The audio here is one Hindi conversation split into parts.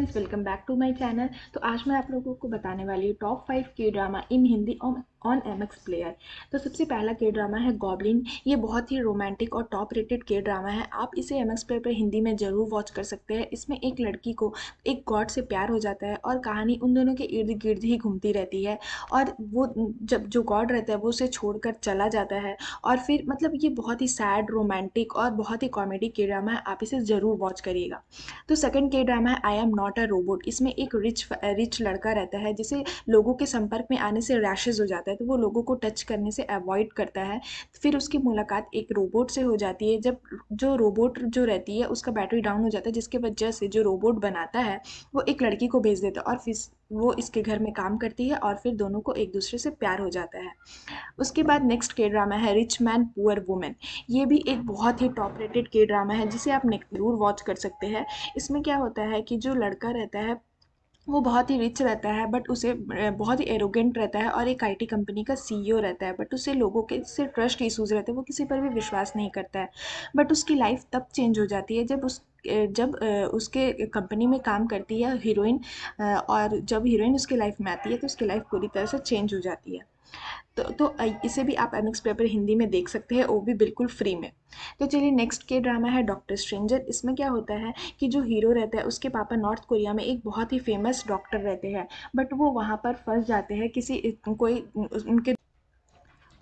friends welcome back to my channel तो आज मैं आप लोगों को बताने वाली हूँ top five K drama in Hindi और ऑन एम एक्स प्लेयर तो सबसे पहला के ड्रामा है गॉबलिन ये बहुत ही रोमांटिक और टॉप रेटेड के ड्रामा है आप इसे एम एक्स प्लेयर पर हिंदी में ज़रूर वॉच कर सकते हैं इसमें एक लड़की को एक गॉड से प्यार हो जाता है और कहानी उन दोनों के इर्द गिर्द ही घूमती रहती है और वो जब जो गॉड रहता है वो उसे छोड़कर चला जाता है और फिर मतलब ये बहुत ही सैड रोमांटिक और बहुत ही कॉमेडी के ड्रामा है आप इसे ज़रूर वॉच करिएगा तो सेकेंड के ड्रामा है I am not a robot इसमें एक रिच रिच लड़का रहता है जिसे लोगों के संपर्क में आने से रैशेज हो जाता है करता है तो वो लोगों को टच करने से अवॉइड करता है फिर उसकी मुलाकात एक रोबोट से हो जाती है जब जो रोबोट जो रहती है उसका बैटरी डाउन हो जाता है जिसके वजह से जो रोबोट बनाता है वो एक लड़की को भेज देता है और फिर वो इसके घर में काम करती है और फिर दोनों को एक दूसरे से प्यार हो जाता है उसके बाद नेक्स्ट के ड्रामा है रिच मैन पुअर वुमेन ये भी एक बहुत ही टॉप रेटेड के ड्रामा है जिसे आप जरूर वॉच कर सकते हैं इसमें क्या होता है कि जो लड़का रहता है वो बहुत ही रिच रहता है बट उसे बहुत ही एरोगेंट रहता है और एक आईटी कंपनी का सीईओ e रहता है बट उसे लोगों के से ट्रस्ट इशूज़ रहते हैं वो किसी पर भी विश्वास नहीं करता है बट उसकी लाइफ तब चेंज हो जाती है जब उस जब उसके कंपनी में काम करती है हीरोइन और जब हीरोइन उसकी लाइफ में आती है तो उसकी लाइफ पूरी तरह से चेंज हो जाती है तो तो इसे भी आप एमिक्स पेपर हिंदी में देख सकते हैं वो भी बिल्कुल फ्री में तो चलिए नेक्स्ट के ड्रामा है डॉक्टर स्ट्रेंजर इसमें क्या होता है कि जो हीरो रहता है उसके पापा नॉर्थ कोरिया में एक बहुत ही फेमस डॉक्टर रहते हैं बट वो वहाँ पर फंस जाते हैं किसी कोई उनके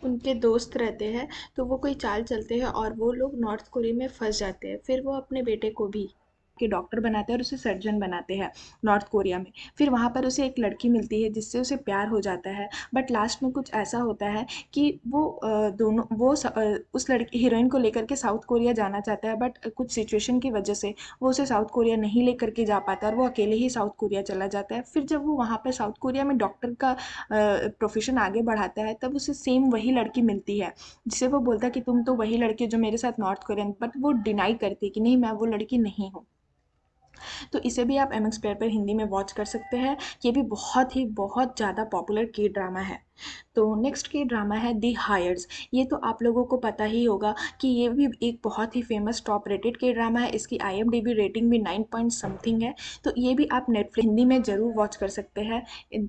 उनके दोस्त रहते हैं तो वो कोई चाल चलते हैं और वो लोग नॉर्थ कोरिया में फंस जाते हैं फिर वो अपने बेटे को भी के डॉक्टर बनाते हैं और उसे सर्जन बनाते हैं नॉर्थ कोरिया में फिर वहाँ पर उसे एक लड़की मिलती है जिससे उसे प्यार हो जाता है बट लास्ट में कुछ ऐसा होता है कि वो दोनों वो उस लड़की हीरोइन को लेकर के साउथ कोरिया जाना चाहता है बट कुछ सिचुएशन की वजह से वो उसे साउथ कोरिया नहीं लेकर के जा पाता और वो अकेले ही साउथ कोरिया चला जाता है फिर जब वो वहाँ पर साउथ कोरिया में डॉक्टर का प्रोफेशन आगे बढ़ाता है तब उसे सेम वही लड़की मिलती है जिसे वो बोलता है कि तुम तो वही लड़की जो मेरे साथ नॉर्थ कोरियन बट वो डिनाई करती है कि नहीं मैं वो लड़की नहीं हूँ तो इसे भी आप एम एक्स प्लेयर पर हिंदी में वॉच कर सकते हैं ये भी बहुत ही बहुत ज़्यादा पॉपुलर की ड्रामा है तो नेक्स्ट की ड्रामा है दी हायर्स ये तो आप लोगों को पता ही होगा कि ये भी एक बहुत ही famous top rated K drama है इसकी आईएमडीबी रेटिंग भी नाइन पॉइंट समथिंग है तो ये भी आप नेटफ्लिक हिंदी में ज़रूर वॉच कर सकते हैं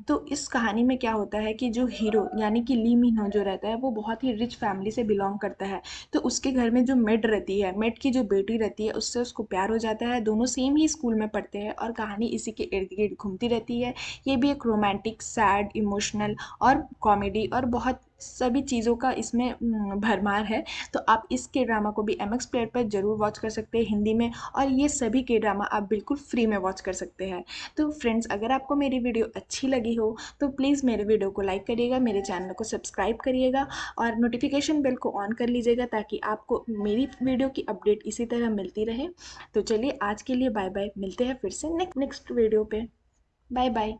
तो इस कहानी में क्या होता है कि जो हीरो यानी कि ली मिनो जो रहता है वो बहुत ही रिच फैमिली से बिलोंग करता है तो उसके घर में जो मेड रहती है मेड की जो बेटी रहती है उससे उसको प्यार हो जाता है दोनों सेम ही स्कूल में पढ़ते हैं और कहानी इसी के इर्द गिर्द घूमती रहती है ये भी एक रोमांटिक सैड इमोशनल और कॉमेडी और बहुत सभी चीज़ों का इसमें भरमार है तो आप इस के ड्रामा को भी एम एक्स प्लेयर पर ज़रूर वॉच कर सकते हैं हिंदी में और ये सभी के ड्रामा आप बिल्कुल फ्री में वॉच कर सकते हैं तो फ्रेंड्स अगर आपको मेरी वीडियो अच्छी लगी हो तो प्लीज़ मेरे वीडियो को लाइक करिएगा मेरे चैनल को सब्सक्राइब करिएगा और नोटिफिकेशन बेल को ऑन कर लीजिएगा ताकि आपको मेरी वीडियो की अपडेट इसी तरह मिलती रहे तो चलिए आज के लिए बाय बाय मिलते हैं फिर से नेक्स्ट नेक्स्ट वीडियो पर बाय बाय